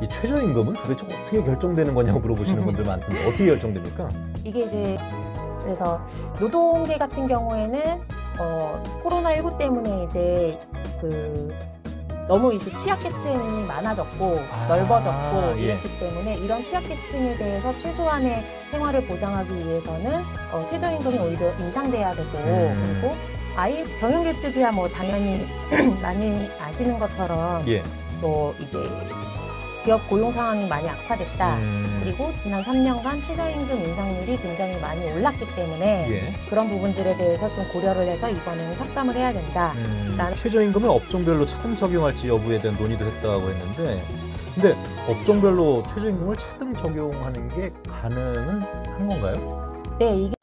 이 최저임금은 도대체 어떻게 결정되는 거냐고 물어보시는 분들 많던데 어떻게 결정됩니까? 이게 이제 그래서 노동계 같은 경우에는 어, 코로나19 때문에 이제 그 너무 이제 취약계층이 많아졌고 아, 넓어졌고 아, 예. 이랬기 때문에 이런 취약계층에 대해서 최소한의 생활을 보장하기 위해서는 어, 최저임금이 오히려 인상돼야 되고 음. 그리고 아이 경영계층이야 뭐 당연히 많이 아시는 것처럼 예. 뭐 이제 기업 고용 상황이 많이 악화됐다. 음. 그리고 지난 3년간 최저임금 인상률이 굉장히 많이 올랐기 때문에 예. 그런 부분들에 대해서 좀 고려를 해서 이번에는 삭감을 해야 된다. 음. 최저임금을 업종별로 차등 적용할지 여부에 대한 논의도 했다고 했는데 근데 업종별로 최저임금을 차등 적용하는 게가능한 건가요? 네, 이게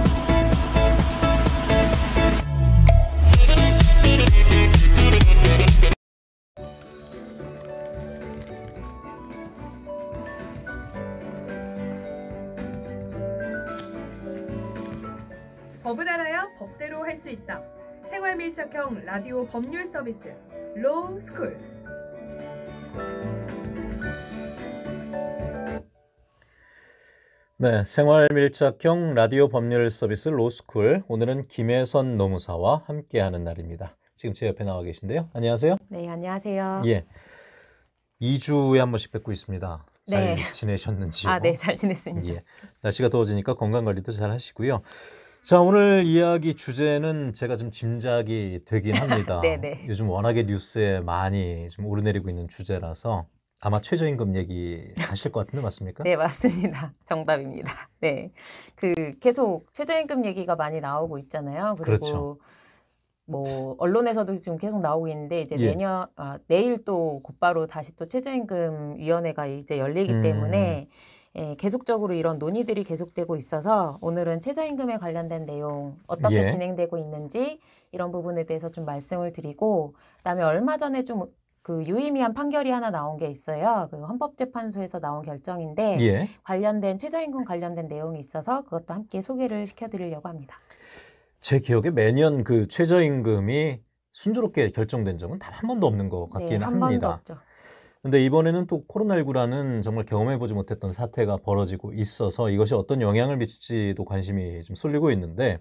라디오 법률 서비스 로스쿨 네, 생활 밀착형 라디오 법률 서비스 로스쿨 오늘은 김혜선 노무사와 함께하는 날입니다. 지금 제 옆에 나와 계신데요. 안녕하세요. 네, 안녕하세요. 예. 2주에 한 번씩 뵙고 있습니다. 잘 네. 지내셨는지. 아, 네, 잘 지냈습니다. 예. 날씨가 더워지니까 건강 관리도 잘 하시고요. 자, 오늘 이야기 주제는 제가 좀 짐작이 되긴 합니다. 네네. 요즘 워낙에 뉴스에 많이 좀 오르내리고 있는 주제라서 아마 최저임금 얘기 하실 것 같은데 맞습니까? 네, 맞습니다. 정답입니다. 네. 그 계속 최저임금 얘기가 많이 나오고 있잖아요. 그리고 그렇죠. 뭐 언론에서도 지금 계속 나오고 있는데 이제 예. 내년 아, 내일 또 곧바로 다시 또 최저임금 위원회가 이제 열리기 음... 때문에 예, 계속적으로 이런 논의들이 계속되고 있어서 오늘은 최저임금에 관련된 내용 어떻게 예. 진행되고 있는지 이런 부분에 대해서 좀 말씀을 드리고 그다음에 얼마 전에 좀 그 유의미한 판결이 하나 나온 게 있어요. 그 헌법재판소에서 나온 결정인데 예. 관련된 최저임금 관련된 내용이 있어서 그것도 함께 소개를 시켜드리려고 합니다. 제 기억에 매년 그 최저임금이 순조롭게 결정된 적은 단 한 번도 없는 것 같긴 네, 합니다. 번도 없죠. 근데 이번에는 또 코로나19라는 정말 경험해보지 못했던 사태가 벌어지고 있어서 이것이 어떤 영향을 미칠지도 관심이 좀 쏠리고 있는데,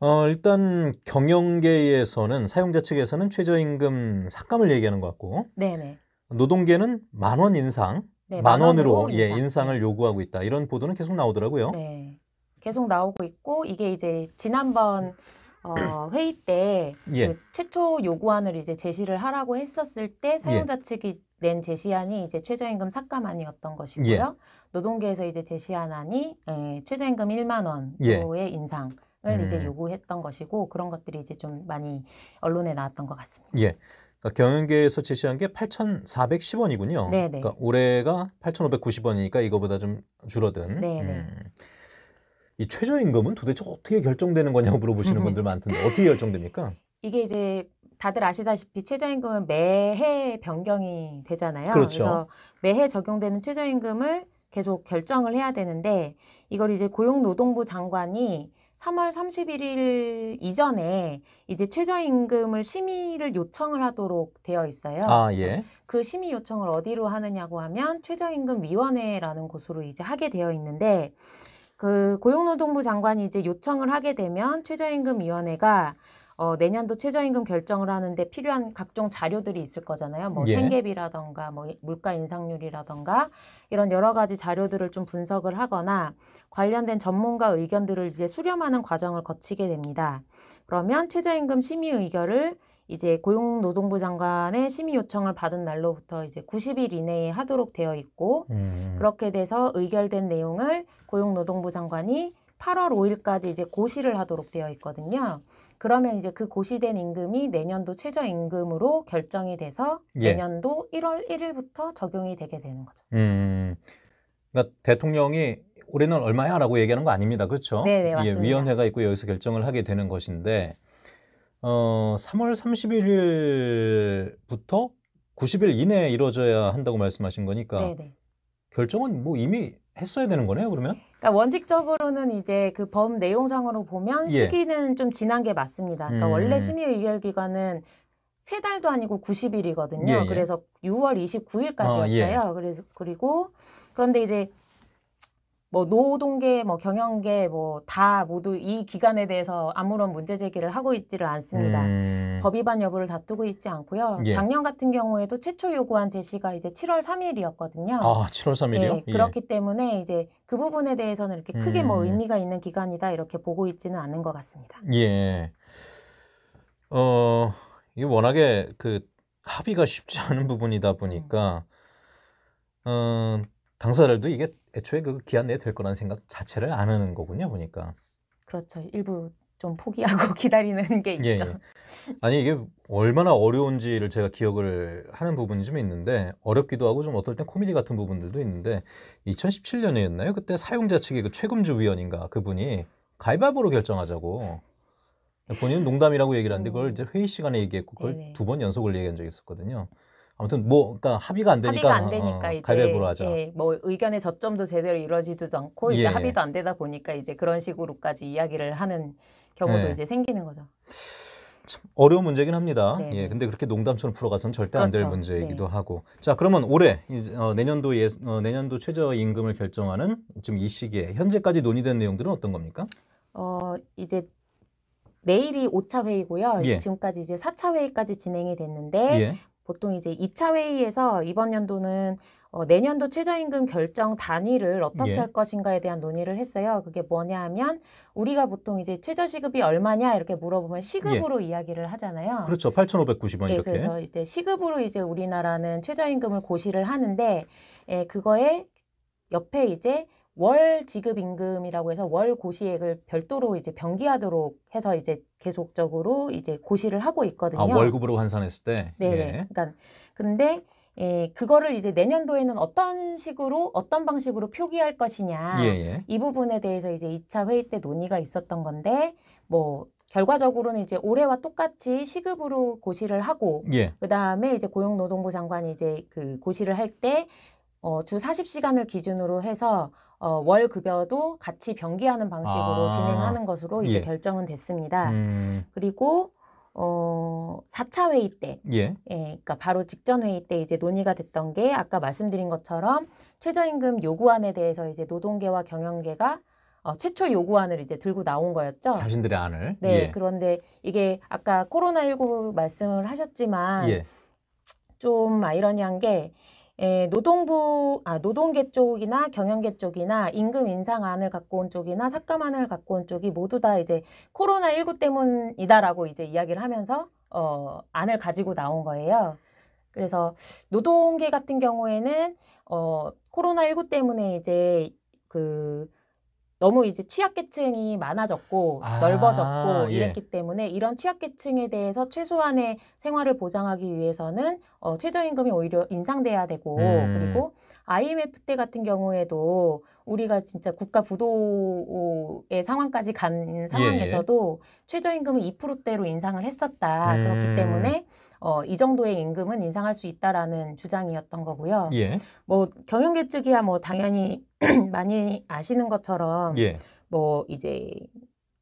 어, 일단 경영계에서는 사용자 측에서는 최저임금 삭감을 얘기하는 것 같고, 네네. 노동계는 만 원 인상, 네, 만, 원으로, 원 인상. 예, 네. 인상을 요구하고 있다. 이런 보도는 계속 나오더라고요. 네. 계속 나오고 있고 이게 이제 지난번 어, 회의 때 예. 그 최초 요구안을 이제 제시를 하라고 했었을 때 예. 사용자 측이 낸 제시안이 이제 최저임금 삭감안이었던 것이고요. 예. 노동계에서 이제 제시안안이 에, 예, 최저임금 1만 원의 예. 인상을 음. 이제 요구했던 것이고 그런 것들이 이제 좀 많이 언론에 나왔던 것 같습니다. 예. 그러니까 경영계에서 제시한 게 8,410원이군요. 네네. 그러니까 올해가 8,590원이니까 이거보다 좀 줄어든. 네네. 네. 음. 이 최저임금은 도대체 어떻게 결정되는 거냐고 물어보시는 분들 많던데 어떻게 결정됩니까? 이게 이제 다들 아시다시피 최저임금은 매해 변경이 되잖아요. 그렇죠. 그래서 매해 적용되는 최저임금을 계속 결정을 해야 되는데 이걸 이제 고용노동부 장관이 3월 31일 이전에 이제 최저임금을 심의를 요청을 하도록 되어 있어요. 아, 예. 그 심의 요청을 어디로 하느냐고 하면 최저임금위원회라는 곳으로 이제 하게 되어 있는데 그 고용노동부 장관이 이제 요청을 하게 되면 최저임금위원회가 어, 내년도 최저임금 결정을 하는데 필요한 각종 자료들이 있을 거잖아요. 뭐 예. 생계비라던가 뭐 물가 인상률이라던가 이런 여러 가지 자료들을 좀 분석을 하거나 관련된 전문가 의견들을 이제 수렴하는 과정을 거치게 됩니다. 그러면 최저임금 심의 의결을 이제 고용노동부 장관의 심의 요청을 받은 날로부터 이제 90일 이내에 하도록 되어 있고 음. 그렇게 돼서 의결된 내용을 고용노동부 장관이 8월 5일까지 이제 고시를 하도록 되어 있거든요. 그러면 이제 그 고시된 임금이 내년도 최저임금으로 결정이 돼서 예. 내년도 1월 1일부터 적용이 되게 되는 거죠. 음, 그러니까 대통령이 올해는 얼마야라고 얘기하는 거 아닙니다, 그렇죠? 네, 네 예, 맞습니다. 예, 위원회가 있고 여기서 결정을 하게 되는 것인데 어, 3월 31일부터 90일 이내에 이루어져야 한다고 말씀하신 거니까 네네. 네. 결정은 뭐 이미 했어야 되는 거네요, 그러면? 그러니까 원칙적으로는 이제 그 범 내용상으로 보면 예. 시기는 좀 지난 게 맞습니다. 그러니까 음. 원래 심의 의결 기간은 세 달도 아니고 90일이거든요. 예, 예. 그래서 6월 29일까지였어요. 어, 아, 예. 그래서 그리고 그런데 이제 뭐 노동계, 뭐 경영계, 뭐다 모두 이 기관에 대해서 아무런 문제 제기를 하고 있지를 않습니다. 음. 법 위반 여부를 다투고 있지 않고요. 예. 작년 같은 경우에도 최초 요구한 제시가 이제 7월 3일이었거든요. 아, 7월 3일이요? 예, 그렇기 예. 때문에 이제 그 부분에 대해서는 이렇게 크게 뭐 음. 뭐 의미가 있는 기관이다 이렇게 보고 있지는 않은 것 같습니다. 예. 어, 이게 워낙에 그 합의가 쉽지 않은 부분이다 보니까 음. 어, 당사자들도 이게 애초에 그 기한 내에 될 거라는 생각 자체를 안 하는 거군요 보니까. 그렇죠. 일부 좀 포기하고 기다리는 게 예, 있죠. 예, 예. 아니 이게 얼마나 어려운지를 제가 기억을 하는 부분이 좀 있는데 어렵기도 하고 좀 어떨 땐 코미디 같은 부분들도 있는데 2017년이었나요? 그때 사용자 측의 그 최금주 위원인가 그분이 가위바위보로 결정하자고 본인은 농담이라고 얘기를 하는데 그걸 음. 이제 회의 시간에 얘기했고 그걸 두 번 연속을 얘기한 적이 있었거든요. 아무튼 뭐 그러니까 합의가 안 되니까 합의가 안 어, 되니까 어, 이제 가위바위보로 하자. 예, 뭐 의견의 저점도 제대로 이루어지지도 않고 이제 예. 합의도 안 되다 보니까 이제 그런 식으로까지 이야기를 하는 경우도 예. 이제 생기는 거죠. 참 어려운 문제긴 합니다. 네. 예, 네. 근데 그렇게 농담처럼 풀어가선 절대 그렇죠. 안될 문제이기도 네. 하고. 자, 그러면 올해 이제 어, 내년도 예, 어, 내년도 최저 임금을 결정하는 지금 이 시기에 현재까지 논의된 내용들은 어떤 겁니까? 어, 이제 내일이 5차 회의고요. 예. 지금까지 이제 4차 회의까지 진행이 됐는데 예. 보통 이제 2차 회의에서 이번 연도는 어, 내년도 최저임금 결정 단위를 어떻게 예. 할 것인가에 대한 논의를 했어요. 그게 뭐냐 하면 우리가 보통 이제 최저시급이 얼마냐 이렇게 물어보면 시급으로 예. 이야기를 하잖아요. 그렇죠. 8,590원 네, 이렇게. 그래서 이제 시급으로 이제 우리나라는 최저임금을 고시를 하는데 예, 그거에 옆에 이제 월 지급 임금이라고 해서 월 고시액을 별도로 이제 병기하도록 해서 이제 계속적으로 이제 고시를 하고 있거든요. 아, 월급으로 환산했을 때. 네, 네. 예. 그러니까 근데 예, 그거를 이제 내년도에는 어떤 식으로 어떤 방식으로 표기할 것이냐 예예. 예. 이 부분에 대해서 이제 2차 회의 때 논의가 있었던 건데 뭐 결과적으로는 이제 올해와 똑같이 시급으로 고시를 하고 예. 그다음에 이제 고용노동부 장관이 이제 그 고시를 할 때 어주 40시간을 기준으로 해서 어, 월 급여도 같이 병기하는 방식으로 아. 진행하는 것으로 이제 예. 결정은 됐습니다. 음. 그리고 어, 4차 회의 때, 예. 예, 그러니까 바로 직전 회의 때 이제 논의가 됐던 게 아까 말씀드린 것처럼 최저임금 요구안에 대해서 이제 노동계와 경영계가 어, 최초 요구안을 이제 들고 나온 거였죠. 자신들의 안을. 네. 예. 그런데 이게 아까 코로나19 말씀을 하셨지만 예. 좀 아이러니한 게 에, 예, 노동부 아 노동계 쪽이나 경영계 쪽이나 임금 인상안을 갖고 온 쪽이나 삭감안을 갖고 온 쪽이 모두 다 이제 코로나 19 때문이다라고 이제 이야기를 하면서 어 안을 가지고 나온 거예요. 그래서 노동계 같은 경우에는 어 코로나 19 때문에 이제 그 너무 이제 취약계층이 많아졌고 아, 넓어졌고 예. 이랬기 때문에 이런 취약계층에 대해서 최소한의 생활을 보장하기 위해서는 어, 최저임금이 오히려 인상돼야 되고 음. 그리고 IMF 때 같은 경우에도 우리가 진짜 국가 부도의 상황까지 간 예. 상황에서도 예. 최저임금을 2%대로 인상을 했었다. 음. 그렇기 때문에 어, 이 정도의 임금은 인상할 수 있다라는 주장이었던 거고요. 예. 뭐 경영계 측이야 뭐 당연히 많이 아시는 것처럼 예. 뭐 이제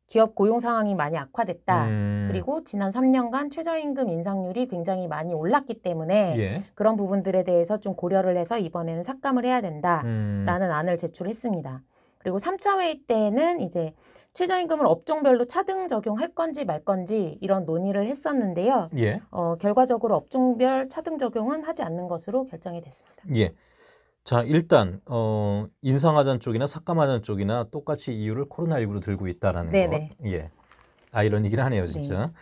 기업 고용 상황이 많이 악화됐다. 음. 그리고 지난 3년간 최저임금 인상률이 굉장히 많이 올랐기 때문에 예. 그런 부분들에 대해서 좀 고려를 해서 이번에는 삭감을 해야 된다라는 음. 안을 제출했습니다. 그리고 3차 회의 때는 이제 최저임금을 업종별로 차등 적용할 건지 말 건지 이런 논의를 했었는데요. 예. 어, 결과적으로 업종별 차등 적용은 하지 않는 것으로 결정이 됐습니다. 예. 자, 일단 어, 인상하자는 쪽이나 삭감하자는 쪽이나 똑같이 이유를 코로나19로 들고 있다라는 네네. 것. 예. 아이러니긴 하네요, 진짜. 네.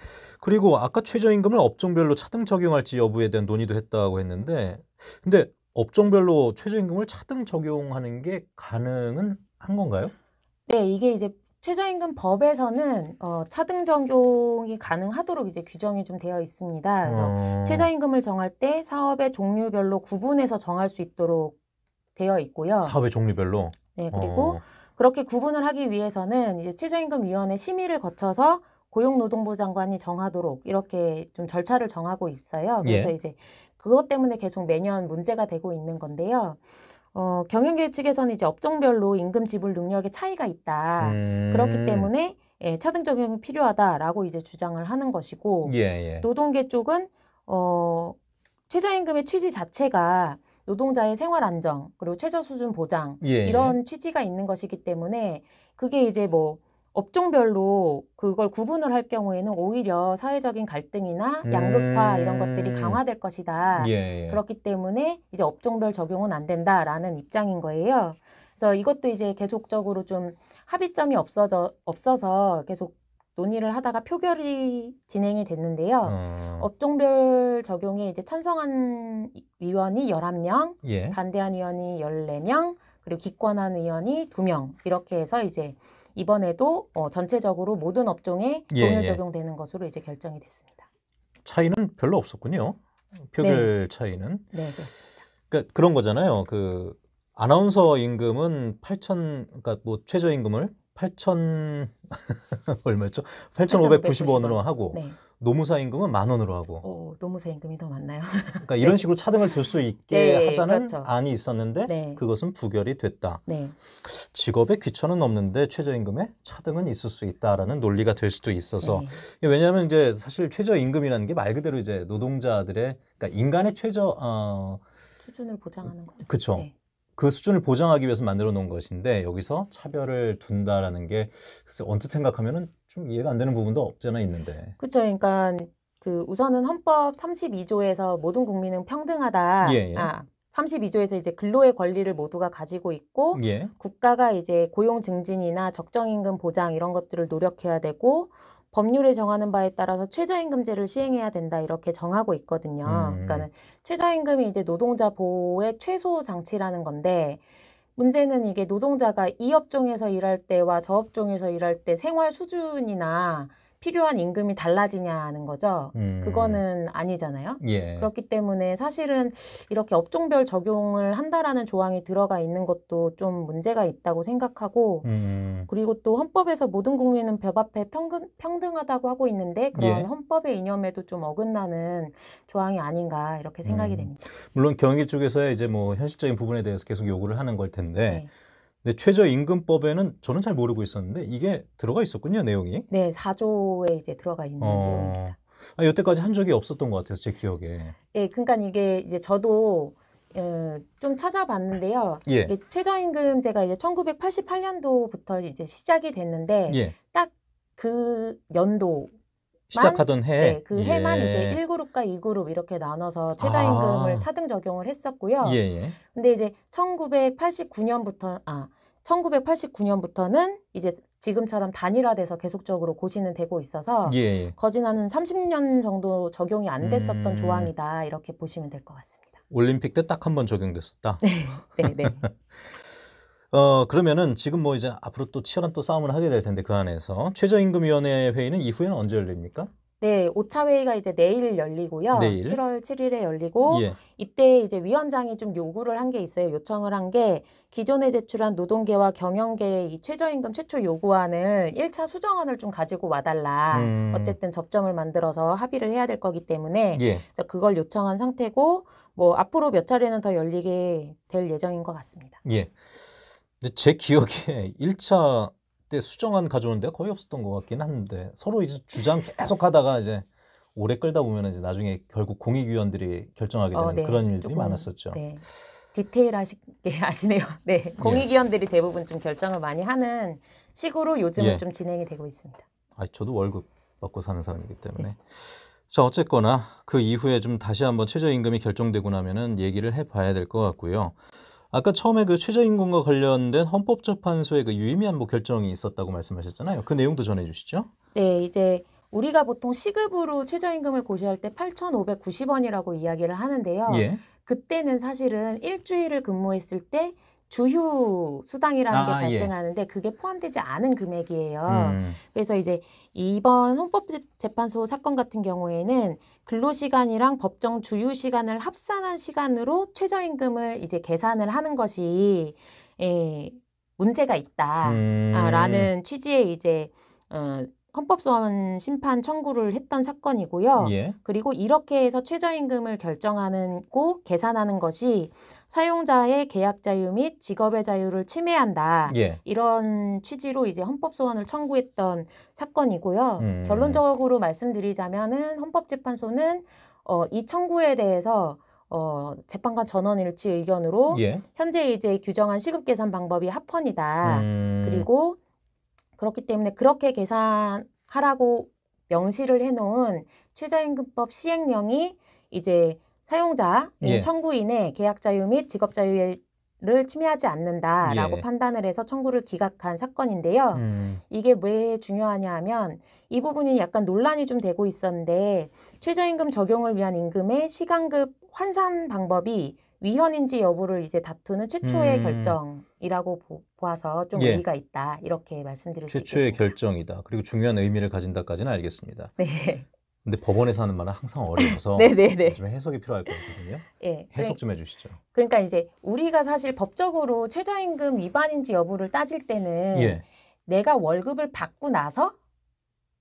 그리고 아까 최저임금을 업종별로 차등 적용할지 여부에 대한 논의도 했다고 했는데 근데 업종별로 최저임금을 차등 적용하는 게 가능은 한 건가요? 네, 이게 이제 최저임금 법에서는 어, 차등 적용이 가능하도록 이제 규정이 좀 되어 있습니다. 그래서 어. 최저임금을 정할 때 사업의 종류별로 구분해서 정할 수 있도록 되어 있고요. 사업의 종류별로. 네, 어. 그리고 어. 그렇게 구분을 하기 위해서는 이제 최저임금위원회 심의를 거쳐서 고용노동부 장관이 정하도록 이렇게 좀 절차를 정하고 있어요. 그래서 예. 이제 그것 때문에 계속 매년 문제가 되고 있는 건데요. 어, 경영계 측에서는 이제 업종별로 임금 지불 능력의 차이가 있다. 음. 그렇기 때문에 예, 차등 적용이 필요하다라고 이제 주장을 하는 것이고 예, 예. 노동계 쪽은 어, 최저임금의 취지 자체가 노동자의 생활 안정 그리고 최저 수준 보장 예, 예, 이런 취지가 있는 것이기 때문에 그게 이제 뭐 업종별로 그걸 구분을 할 경우에는 오히려 사회적인 갈등이나 양극화 음. 이런 것들이 음. 강화될 것이다. 예, 예. 그렇기 때문에 이제 업종별 적용은 안 된다라는 입장인 거예요. 그래서 이것도 이제 계속적으로 좀 합의점이 없어져 없어서 계속 논의를 하다가 표결이 진행이 됐는데요. 음. 업종별 적용에 이제 찬성한 위원이 열한 명 예. 반대한 위원이 열네 명 그리고 기권한 의원이 두 명 이렇게 해서 이제 이번에도 어, 전체적으로 모든 업종에 예, 동일 예. 적용되는 것으로 이제 결정이 됐습니다. 차이는 별로 없었군요. 표별 네. 차이는. 네, 그렇습니다. 그러니까 그런 거잖아요. 그 아나운서 임금은 8천 그러니까 뭐 최저 임금을 8천 얼마였죠? 8,590원으로 하고 네. 노무사 임금은 만 원으로 하고. 오, 노무사 임금이 더 많나요? 그러니까 이런 네. 식으로 차등을 들 수 있게 네, 하자는 그렇죠. 안이 있었는데 네. 그것은 부결이 됐다. 네. 직업에 귀천은 없는데 최저임금에 차등은 있을 수 있다라는 논리가 될 수도 있어서 네. 왜냐하면 이제 사실 최저임금이라는 게 말 그대로 이제 노동자들의 그러니까 인간의 최저 어, 수준을 보장하는 거죠. 그렇죠. 그 수준을 보장하기 위해서 만들어 놓은 것인데 여기서 차별을 둔다라는 게 글쎄 언뜻 생각하면은 좀 이해가 안 되는 부분도 없잖아 있는데. 그렇죠. 그러니까 그 우선은 헌법 32조에서 모든 국민은 평등하다. 예, 예. 아, 32조에서 이제 근로의 권리를 모두가 가지고 있고 예. 국가가 이제 고용 증진이나 적정 임금 보장 이런 것들을 노력해야 되고 법률에 정하는 바에 따라서 최저임금제를 시행해야 된다 이렇게 정하고 있거든요. 음. 그러니까는 최저임금이 이제 노동자 보호의 최소 장치라는 건데 문제는 이게 노동자가 이 업종에서 일할 때와 저 업종에서 일할 때 생활 수준이나 필요한 임금이 달라지냐는 거죠. 음. 그거는 아니잖아요. 예. 그렇기 때문에 사실은 이렇게 업종별 적용을 한다라는 조항이 들어가 있는 것도 좀 문제가 있다고 생각하고 음. 그리고 또 헌법에서 모든 국민은 법 앞에 평등, 평등하다고 하고 있는데 그런 예. 헌법의 이념에도 좀 어긋나는 조항이 아닌가 이렇게 생각이 음. 됩니다. 물론 경기 쪽에서 이제 뭐 현실적인 부분에 대해서 계속 요구를 하는 걸 텐데 네. 네, 최저임금법에는 저는 잘 모르고 있었는데 이게 들어가 있었군요 내용이. 네, 4조에 이제 들어가 있는 어... 내용입니다. 아, 여태까지 한 적이 없었던 것같아요제 기억에. 예, 그러니까 이게 이제 저도 어, 좀 찾아봤는데요. 예. 이게 최저임금 제가 이제 1988년도부터 이제 시작이 됐는데 예. 딱그 연도 시작하던 해. 네, 그 예. 해만 이제 1그룹과 예. 2그룹 이렇게 나눠서 최저임금을 아. 차등 적용을 했었고요. 예, 예, 근데 이제 1989년부터 아 1989년부터는 이제 지금처럼 단일화돼서 계속적으로 고시는 되고 있어서 예. 예. 거진하는 30년 정도 적용이 안 됐었던 음. 조항이다 이렇게 보시면 될 것 같습니다. 올림픽 때 딱 한 번 적용됐었다. 네, 네. 네. 어 그러면은 지금 뭐 이제 앞으로 또 치열한 또 싸움을 하게 될 텐데 그 안에서 최저임금위원회 회의는 이후에는 언제 열립니까? 네, 5차 회의가 이제 내일 열리고요. 내일? 7월 7일에 열리고 예. 이때 이제 위원장이 좀 요구를 한 게 있어요. 요청을 한 게 기존에 제출한 노동계와 경영계의 이 최저임금 최초 요구안을 1차 수정안을 좀 가지고 와달라. 음. 어쨌든 접점을 만들어서 합의를 해야 될 거기 때문에 예. 그걸 요청한 상태고 뭐 앞으로 몇 차례는 더 열리게 될 예정인 것 같습니다. 예. 근데 제 기억에 1차 때 수정안 가져오는데 거의 없었던 것 같긴 한데 서로 이제 주장 계속 하다가 이제 오래 끌다 보면 이제 나중에 결국 공익위원들이 결정하게 어, 되는 어, 네. 그런 일들이 조금, 많았었죠. 네. 디테일하시게 아시네요. 네, 예. 공익위원들이 예. 대부분 좀 결정을 많이 하는 식으로 요즘은 예. 좀 진행이 되고 있습니다. 아, 저도 월급 받고 사는 사람이기 때문에. 네. 자, 어쨌거나 그 이후에 좀 다시 한번 최저임금이 결정되고 나면은 얘기를 해봐야 될 것 같고요. 아까 처음에 그 최저임금과 관련된 헌법재판소의 그 유의미한 뭐 결정이 있었다고 말씀하셨잖아요. 그 내용도 전해 주시죠. 네, 이제 우리가 보통 시급으로 최저임금을 고시할 때 8,590원이라고 이야기를 하는데요. 예. 그때는 사실은 일주일을 근무했을 때 주휴 수당이라는 아, 게 예. 발생하는데 예. 그게 포함되지 않은 금액이에요. 음. 그래서 이제 이번 헌법재판소 사건 같은 경우에는 근로시간이랑 법정 주휴 시간을 합산한 시간으로 최저임금을 이제 계산을 하는 것이 예, 문제가 있다라는 음. 취지의 이제 어, 헌법소원 심판 청구를 했던 사건이고요. 예. 그리고 이렇게 해서 최저임금을 결정하는 고 계산하는 것이 사용자의 계약 자유 및 직업의 자유를 침해한다. 예. 이런 취지로 이제 헌법 소원을 청구했던 사건이고요. 음. 결론적으로 말씀드리자면은 헌법재판소는 어, 이 청구에 대해서 어, 재판관 전원 일치 의견으로 예. 현재 이제 규정한 시급 계산 방법이 합헌이다. 음. 그리고 그렇기 때문에 그렇게 계산하라고 명시를 해놓은 최저임금법 시행령이 이제 사용자, 예. 예. 청구인의 계약자유 및직업자유를 침해하지 않는다라고 예. 판단을 해서 청구를 기각한 사건인데요. 음. 이게 왜 중요하냐 하면 이 부분이 약간 논란이 좀 되고 있었는데 최저임금 적용을 위한 임금의 시간급 환산 방법이 위헌인지 여부를 이제 다투는 최초의 음. 결정이라고 보, 보아서 좀 예. 의미가 있다 이렇게 말씀드릴 수 있습니다. 최초의 결정이다. 그리고 중요한 의미를 가진다까지는 알겠습니다. 네. 근데 법원에서 하는 말은 항상 어려워서 좀 네, 네, 네. 해석이 필요할 것 같거든요. 예, 해석 좀 해주시죠. 그러니까 이제 우리가 사실 법적으로 최저임금 위반인지 여부를 따질 때는 예. 내가 월급을 받고 나서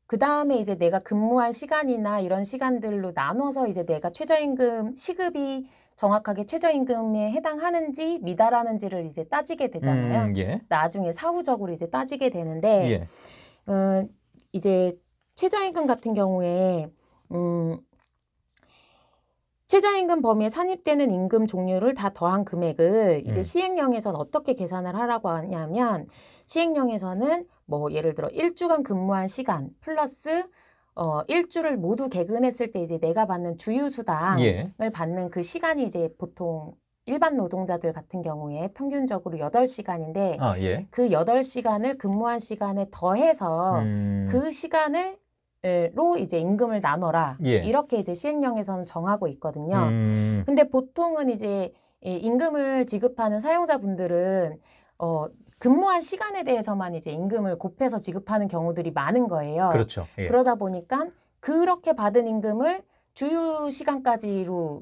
그 다음에 이제 내가 근무한 시간이나 이런 시간들로 나눠서 이제 내가 최저임금 시급이 정확하게 최저임금에 해당하는지 미달하는지를 이제 따지게 되잖아요. 음, 예. 나중에 사후적으로 이제 따지게 되는데 예. 음, 이제 최저임금 같은 경우에 음, 최저임금 범위에 산입되는 임금 종류를 다 더한 금액을 이제 음. 예. 시행령에서는 어떻게 계산을 하라고 하냐면 시행령에서는 뭐 예를 들어 일주간 근무한 시간 플러스 어, 일주를 모두 개근했을 때 이제 내가 받는 주휴수당을 예. 받는 그 시간이 이제 보통 일반 노동자들 같은 경우에 평균적으로 8 시간인데그 아, 예. 그 여덟 시간을 근무한 시간에 더해서 음... 그 시간을 로 이제 임금을 나눠라 예. 이렇게 이제 시행령에서는 정하고 있거든요. 음... 근데 보통은 이제 임금을 지급하는 사용자분들은 어 근무한 시간에 대해서만 이제 임금을 곱해서 지급하는 경우들이 많은 거예요. 그렇죠. 예. 그러다 보니까 그렇게 받은 임금을 주유 시간까지로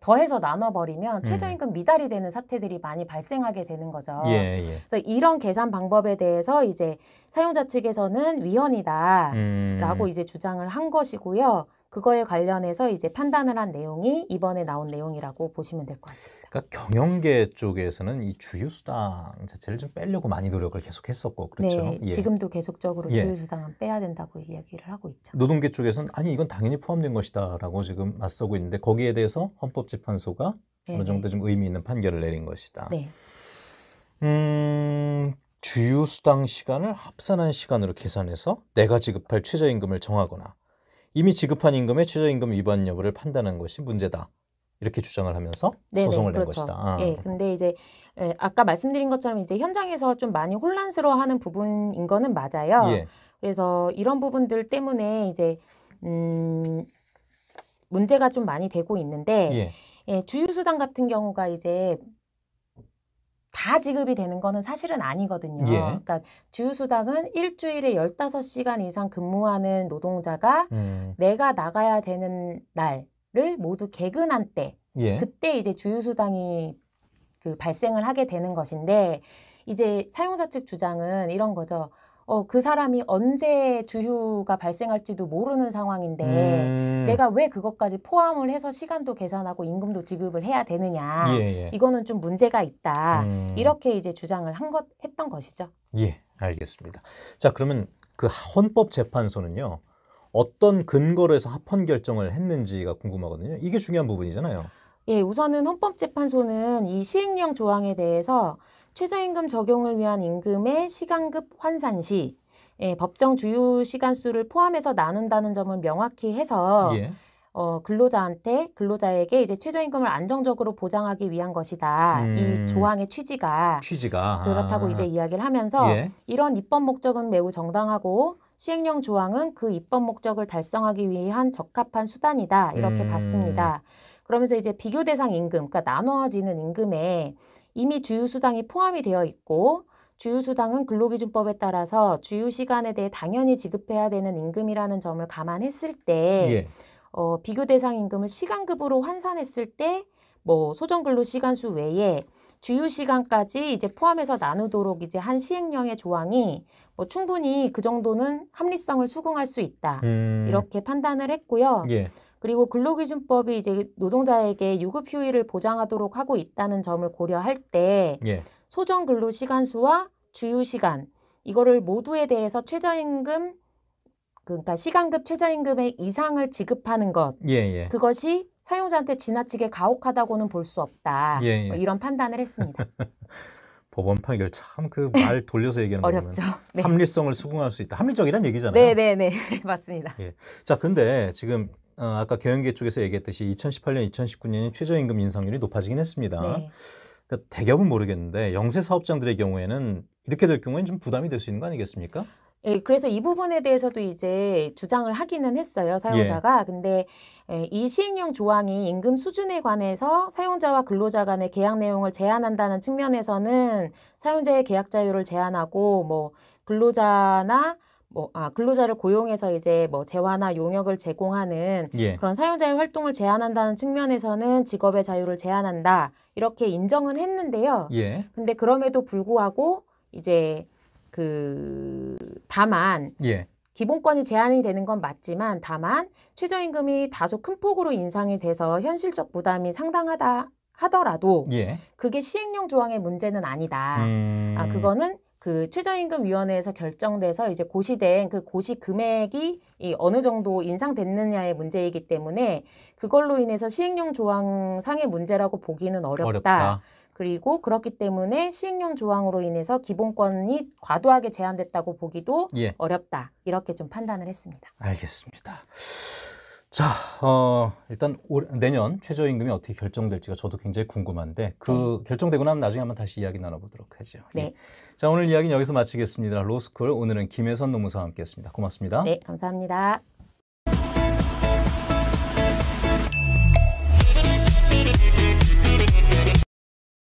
더해서 나눠버리면 음. 최저임금 미달이 되는 사태들이 많이 발생하게 되는 거죠. 예, 예. 그래서 이런 계산 방법에 대해서 이제 사용자 측에서는 위헌이다라고 음. 이제 주장을 한 것이고요. 그거에 관련해서 이제 판단을 한 내용이 이번에 나온 내용이라고 보시면 될 것 같습니다. 그러니까 경영계 쪽에서는 이 주유수당 자체를 좀 빼려고 많이 노력을 계속했었고 그렇죠. 네, 예. 지금도 계속적으로 예. 주유수당은 빼야 된다고 이야기를 하고 있죠. 노동계 쪽에서는 아니 이건 당연히 포함된 것이다라고 지금 맞서고 있는데 거기에 대해서 헌법재판소가 네, 어느 정도 네. 좀 의미 있는 판결을 내린 것이다. 네. 음, 주유 수당 시간을 합산한 시간으로 계산해서 내가 지급할 최저임금을 정하거나 이미 지급한 임금의 최저임금 위반 여부를 판단한 것이 문제다. 이렇게 주장을 하면서 네네, 소송을 낸 그렇죠. 것이다. 아. 예, 근데 이제 예, 아까 말씀드린 것처럼 이제 현장에서 좀 많이 혼란스러워하는 부분인 거는 맞아요. 예. 그래서 이런 부분들 때문에 이제 음, 문제가 좀 많이 되고 있는데 예. 예, 주유수당 같은 경우가 이제 다 지급이 되는 거는 사실은 아니거든요. 예. 그러니까 주휴수당은 일주일에 1 5 시간 이상 근무하는 노동자가 음. 내가 나가야 되는 날을 모두 개근한 때 예. 그때 이제 주휴수당이 그 발생을 하게 되는 것인데 이제 사용자 측 주장은 이런 거죠. 어, 그 사람이 언제 주휴가 발생할지도 모르는 상황인데 음. 내가 왜 그것까지 포함을 해서 시간도 계산하고 임금도 지급을 해야 되느냐 예, 예. 이거는 좀 문제가 있다 음. 이렇게 이제 주장을 한 것 했던 것이죠. 예, 알겠습니다. 자 그러면 그 헌법재판소는요 어떤 근거로 해서 합헌 결정을 했는지가 궁금하거든요. 이게 중요한 부분이잖아요. 예, 우선은 헌법재판소는 이 시행령 조항에 대해서 최저임금 적용을 위한 임금의 시간급 환산 시 예, 법정 주유 시간수를 포함해서 나눈다는 점을 명확히 해서 예. 어, 근로자한테 근로자에게 이제 최저임금을 안정적으로 보장하기 위한 것이다. 음. 이 조항의 취지가, 취지가. 그렇다고 아. 이제 이야기를 하면서 예. 이런 입법 목적은 매우 정당하고 시행령 조항은 그 입법 목적을 달성하기 위한 적합한 수단이다 이렇게 음. 봤습니다. 그러면서 이제 비교 대상 임금, 그러니까 나눠지는 임금에 이미 주휴수당이 포함이 되어 있고 주휴수당은 근로기준법에 따라서 주휴시간에 대해 당연히 지급해야 되는 임금이라는 점을 감안했을 때 예. 어, 비교 대상 임금을 시간급으로 환산했을 때 뭐 소정 근로 시간수 외에 주휴 시간까지 이제 포함해서 나누도록 이제 한 시행령의 조항이 뭐 충분히 그 정도는 합리성을 수긍할 수 있다 음. 이렇게 판단을 했고요. 예. 그리고 근로기준법이 이제 노동자에게 유급 휴일을 보장하도록 하고 있다는 점을 고려할 때 예. 소정 근로 시간 수와 주휴 시간 이거를 모두에 대해서 최저임금 그러니까 시간급 최저임금의 이상을 지급하는 것 예, 예. 그것이 사용자한테 지나치게 가혹하다고는 볼 수 없다 예, 예, 뭐 이런 판단을 했습니다. 법원 판결 참 그 말 돌려서 얘기하는 어렵죠. 네. 합리성을 수긍할 수 있다. 합리적이란 얘기잖아요. 네, 네, 네, 맞습니다. 예. 자, 근데 지금 어, 아까 경영계 쪽에서 얘기했듯이 2018년, 2019년이 최저임금 인상률이 높아지긴 했습니다. 네. 그러니까 대기업은 모르겠는데 영세 사업장들의 경우에는 이렇게 될 경우에는 좀 부담이 될 수 있는 거 아니겠습니까? 예, 그래서 이 부분에 대해서도 이제 주장을 하기는 했어요, 사용자가. 예. 근데 예, 이 시행령 조항이 임금 수준에 관해서 사용자와 근로자 간의 계약 내용을 제한한다는 측면에서는 사용자의 계약 자유를 제한하고 뭐 근로자나 뭐, 아, 근로자를 고용해서 이제 뭐 재화나 용역을 제공하는 예. 그런 사용자의 활동을 제한한다는 측면에서는 직업의 자유를 제한한다. 이렇게 인정은 했는데요. 예. 근데 그럼에도 불구하고 이제 그, 다만. 예. 기본권이 제한이 되는 건 맞지만 다만 최저임금이 다소 큰 폭으로 인상이 돼서 현실적 부담이 상당하다 하더라도 예. 그게 시행령 조항의 문제는 아니다. 아, 음... 아 그거는 그 최저임금위원회에서 결정돼서 이제 고시된 그 고시 금액이 이 어느 정도 인상됐느냐의 문제이기 때문에 그걸로 인해서 시행령 조항상의 문제라고 보기는 어렵다. 어렵다. 그리고 그렇기 때문에 시행령 조항으로 인해서 기본권이 과도하게 제한됐다고 보기도 예. 어렵다. 이렇게 좀 판단을 했습니다. 알겠습니다. 자, 어, 일단 올, 내년 최저임금이 어떻게 결정될지가 저도 굉장히 궁금한데 그 네. 결정되고 나면 나중에 한번 다시 이야기 나눠보도록 하죠. 예. 네. 자, 오늘 이야기는 여기서 마치겠습니다. 로스쿨 오늘은 김혜선 노무사와 함께했습니다. 고맙습니다. 네, 감사합니다.